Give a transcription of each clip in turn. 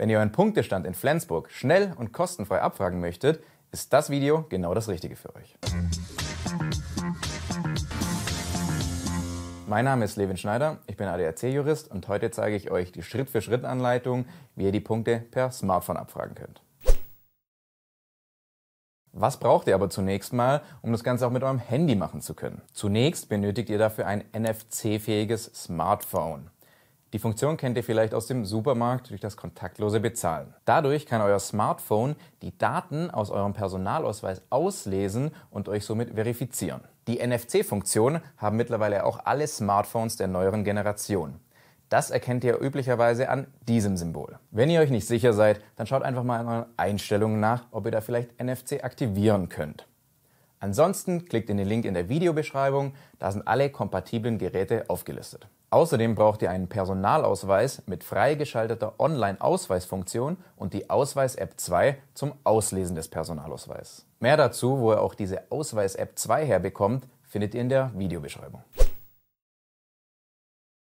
Wenn ihr euren Punktestand in Flensburg schnell und kostenfrei abfragen möchtet, ist das Video genau das Richtige für euch. Mein Name ist Levin Schneider, ich bin ADAC-Jurist und heute zeige ich euch die Schritt-für-Schritt-Anleitung, wie ihr die Punkte per Smartphone abfragen könnt. Was braucht ihr aber zunächst mal, um das Ganze auch mit eurem Handy machen zu können? Zunächst benötigt ihr dafür ein NFC-fähiges Smartphone. Die Funktion kennt ihr vielleicht aus dem Supermarkt durch das kontaktlose Bezahlen. Dadurch kann euer Smartphone die Daten aus eurem Personalausweis auslesen und euch somit verifizieren. Die NFC-Funktion haben mittlerweile auch alle Smartphones der neueren Generation. Das erkennt ihr üblicherweise an diesem Symbol. Wenn ihr euch nicht sicher seid, dann schaut einfach mal in euren Einstellungen nach, ob ihr da vielleicht NFC aktivieren könnt. Ansonsten klickt in den Link in der Videobeschreibung, da sind alle kompatiblen Geräte aufgelistet. Außerdem braucht ihr einen Personalausweis mit freigeschalteter Online-Ausweisfunktion und die Ausweis-App 2 zum Auslesen des Personalausweises. Mehr dazu, wo ihr auch diese Ausweis-App 2 herbekommt, findet ihr in der Videobeschreibung.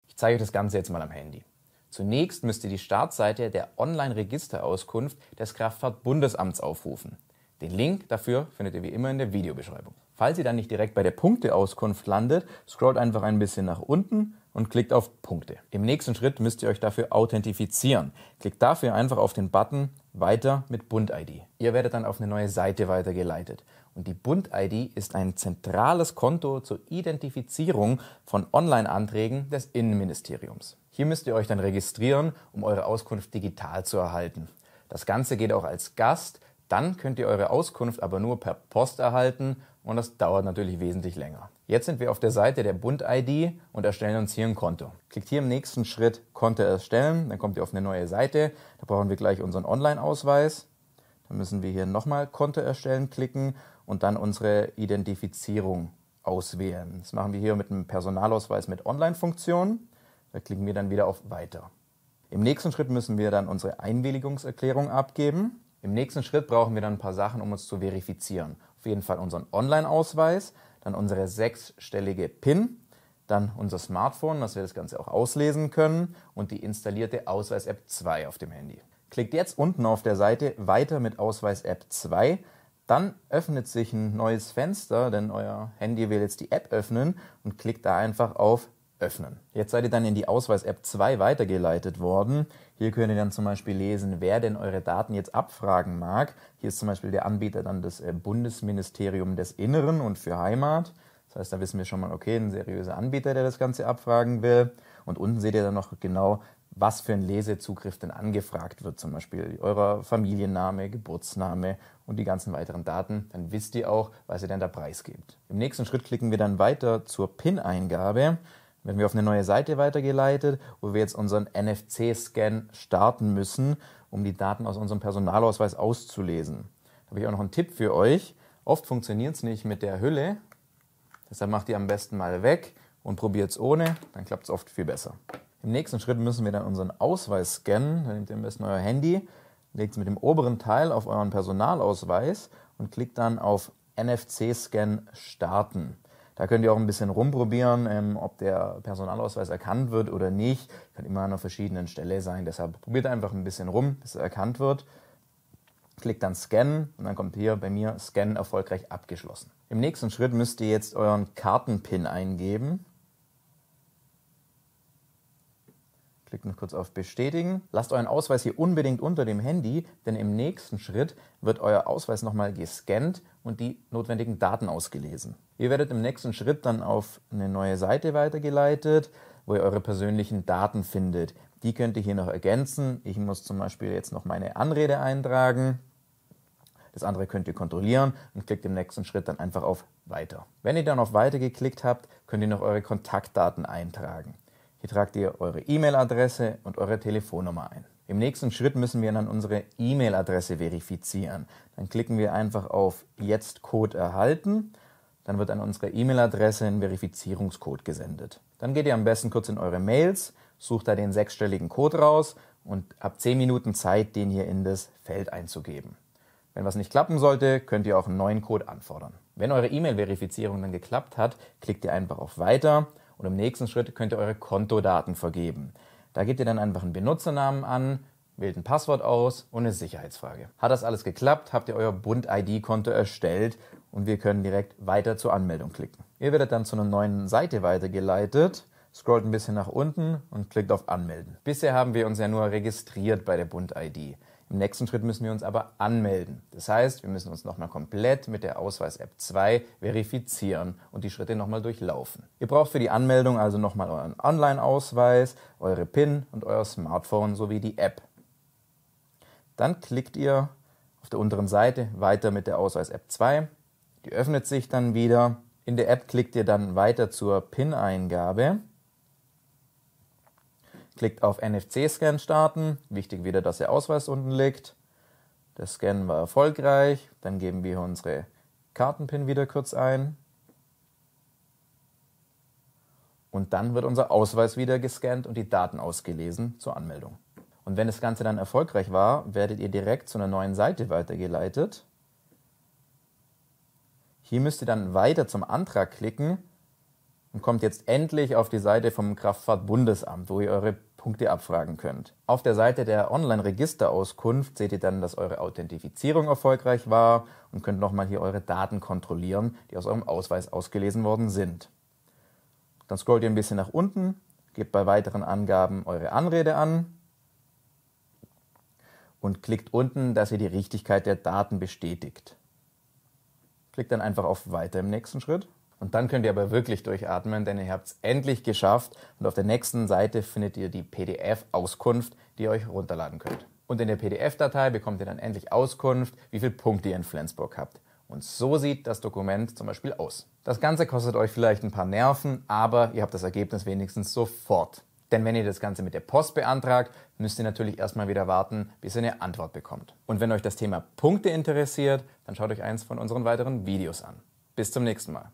Ich zeige euch das Ganze jetzt mal am Handy. Zunächst müsst ihr die Startseite der Online-Registerauskunft des Kraftfahrtbundesamts aufrufen. Den Link dafür findet ihr wie immer in der Videobeschreibung. Falls ihr dann nicht direkt bei der Punkteauskunft landet, scrollt einfach ein bisschen nach unten und klickt auf Punkte. Im nächsten Schritt müsst ihr euch dafür authentifizieren. Klickt dafür einfach auf den Button Weiter mit Bund-ID. Ihr werdet dann auf eine neue Seite weitergeleitet. Und die Bund-ID ist ein zentrales Konto zur Identifizierung von Online-Anträgen des Innenministeriums. Hier müsst ihr euch dann registrieren, um eure Auskunft digital zu erhalten. Das Ganze geht auch als Gast dann könnt ihr eure Auskunft aber nur per Post erhalten und das dauert natürlich wesentlich länger. Jetzt sind wir auf der Seite der Bund-ID und erstellen uns hier ein Konto. Klickt hier im nächsten Schritt Konto erstellen, dann kommt ihr auf eine neue Seite. Da brauchen wir gleich unseren Online-Ausweis. Dann müssen wir hier nochmal Konto erstellen klicken und dann unsere Identifizierung auswählen. Das machen wir hier mit einem Personalausweis mit Online-Funktion. Da klicken wir dann wieder auf Weiter. Im nächsten Schritt müssen wir dann unsere Einwilligungserklärung abgeben. Im nächsten Schritt brauchen wir dann ein paar Sachen, um uns zu verifizieren. Auf jeden Fall unseren Online-Ausweis, dann unsere sechsstellige PIN, dann unser Smartphone, dass wir das Ganze auch auslesen können und die installierte Ausweis-App 2 auf dem Handy. Klickt jetzt unten auf der Seite weiter mit Ausweis-App 2. Dann öffnet sich ein neues Fenster, denn euer Handy will jetzt die App öffnen und klickt da einfach auf öffnen. Jetzt seid ihr dann in die Ausweis-App 2 weitergeleitet worden. Hier könnt ihr dann zum Beispiel lesen, wer denn eure Daten jetzt abfragen mag. Hier ist zum Beispiel der Anbieter dann das äh, Bundesministerium des Inneren und für Heimat. Das heißt, da wissen wir schon mal, okay, ein seriöser Anbieter, der das Ganze abfragen will. Und unten seht ihr dann noch genau, was für ein Lesezugriff denn angefragt wird, zum Beispiel eurer Familienname, Geburtsname und die ganzen weiteren Daten, dann wisst ihr auch, was ihr denn da preisgebt. Im nächsten Schritt klicken wir dann weiter zur PIN-Eingabe. Wenn wir auf eine neue Seite weitergeleitet, wo wir jetzt unseren NFC-Scan starten müssen, um die Daten aus unserem Personalausweis auszulesen. Da habe ich auch noch einen Tipp für euch. Oft funktioniert es nicht mit der Hülle, deshalb macht ihr am besten mal weg und probiert es ohne, dann klappt es oft viel besser. Im nächsten Schritt müssen wir dann unseren Ausweis scannen. Dann nehmt ihr am besten euer Handy, legt es mit dem oberen Teil auf euren Personalausweis und klickt dann auf NFC-Scan starten. Da könnt ihr auch ein bisschen rumprobieren, ähm, ob der Personalausweis erkannt wird oder nicht. Kann immer an einer verschiedenen Stelle sein. Deshalb probiert einfach ein bisschen rum, bis er erkannt wird. Klickt dann Scan und dann kommt hier bei mir Scan erfolgreich abgeschlossen. Im nächsten Schritt müsst ihr jetzt euren Kartenpin eingeben. Klickt noch kurz auf Bestätigen. Lasst euren Ausweis hier unbedingt unter dem Handy, denn im nächsten Schritt wird euer Ausweis nochmal gescannt und die notwendigen Daten ausgelesen. Ihr werdet im nächsten Schritt dann auf eine neue Seite weitergeleitet, wo ihr eure persönlichen Daten findet. Die könnt ihr hier noch ergänzen. Ich muss zum Beispiel jetzt noch meine Anrede eintragen. Das andere könnt ihr kontrollieren und klickt im nächsten Schritt dann einfach auf Weiter. Wenn ihr dann auf Weiter geklickt habt, könnt ihr noch eure Kontaktdaten eintragen. Hier tragt ihr eure E-Mail-Adresse und eure Telefonnummer ein. Im nächsten Schritt müssen wir dann unsere E-Mail-Adresse verifizieren. Dann klicken wir einfach auf Jetzt Code erhalten. Dann wird an unsere E-Mail-Adresse ein Verifizierungscode gesendet. Dann geht ihr am besten kurz in eure Mails, sucht da den sechsstelligen Code raus und habt 10 Minuten Zeit, den hier in das Feld einzugeben. Wenn was nicht klappen sollte, könnt ihr auch einen neuen Code anfordern. Wenn eure E-Mail-Verifizierung dann geklappt hat, klickt ihr einfach auf Weiter und im nächsten Schritt könnt ihr eure Kontodaten vergeben. Da gebt ihr dann einfach einen Benutzernamen an, wählt ein Passwort aus und eine Sicherheitsfrage. Hat das alles geklappt, habt ihr euer Bund-ID-Konto erstellt und wir können direkt weiter zur Anmeldung klicken. Ihr werdet dann zu einer neuen Seite weitergeleitet, scrollt ein bisschen nach unten und klickt auf Anmelden. Bisher haben wir uns ja nur registriert bei der Bund-ID. Im nächsten Schritt müssen wir uns aber anmelden. Das heißt, wir müssen uns nochmal komplett mit der Ausweis-App 2 verifizieren und die Schritte nochmal durchlaufen. Ihr braucht für die Anmeldung also nochmal euren Online-Ausweis, eure PIN und euer Smartphone sowie die App. Dann klickt ihr auf der unteren Seite weiter mit der Ausweis-App 2. Die öffnet sich dann wieder. In der App klickt ihr dann weiter zur PIN-Eingabe. Klickt auf NFC-Scan starten. Wichtig wieder, dass der Ausweis unten liegt. Der Scan war erfolgreich. Dann geben wir unsere Kartenpin wieder kurz ein. Und dann wird unser Ausweis wieder gescannt und die Daten ausgelesen zur Anmeldung. Und wenn das Ganze dann erfolgreich war, werdet ihr direkt zu einer neuen Seite weitergeleitet. Hier müsst ihr dann weiter zum Antrag klicken und kommt jetzt endlich auf die Seite vom Kraftfahrtbundesamt, wo ihr eure Punkte abfragen könnt. Auf der Seite der Online-Registerauskunft seht ihr dann, dass eure Authentifizierung erfolgreich war und könnt nochmal hier eure Daten kontrollieren, die aus eurem Ausweis ausgelesen worden sind. Dann scrollt ihr ein bisschen nach unten, gebt bei weiteren Angaben eure Anrede an und klickt unten, dass ihr die Richtigkeit der Daten bestätigt. Klickt dann einfach auf Weiter im nächsten Schritt und dann könnt ihr aber wirklich durchatmen, denn ihr habt es endlich geschafft und auf der nächsten Seite findet ihr die PDF-Auskunft, die ihr euch runterladen könnt. Und in der PDF-Datei bekommt ihr dann endlich Auskunft, wie viele Punkte ihr in Flensburg habt. Und so sieht das Dokument zum Beispiel aus. Das Ganze kostet euch vielleicht ein paar Nerven, aber ihr habt das Ergebnis wenigstens sofort. Denn wenn ihr das Ganze mit der Post beantragt, müsst ihr natürlich erstmal wieder warten, bis ihr eine Antwort bekommt. Und wenn euch das Thema Punkte interessiert, dann schaut euch eins von unseren weiteren Videos an. Bis zum nächsten Mal.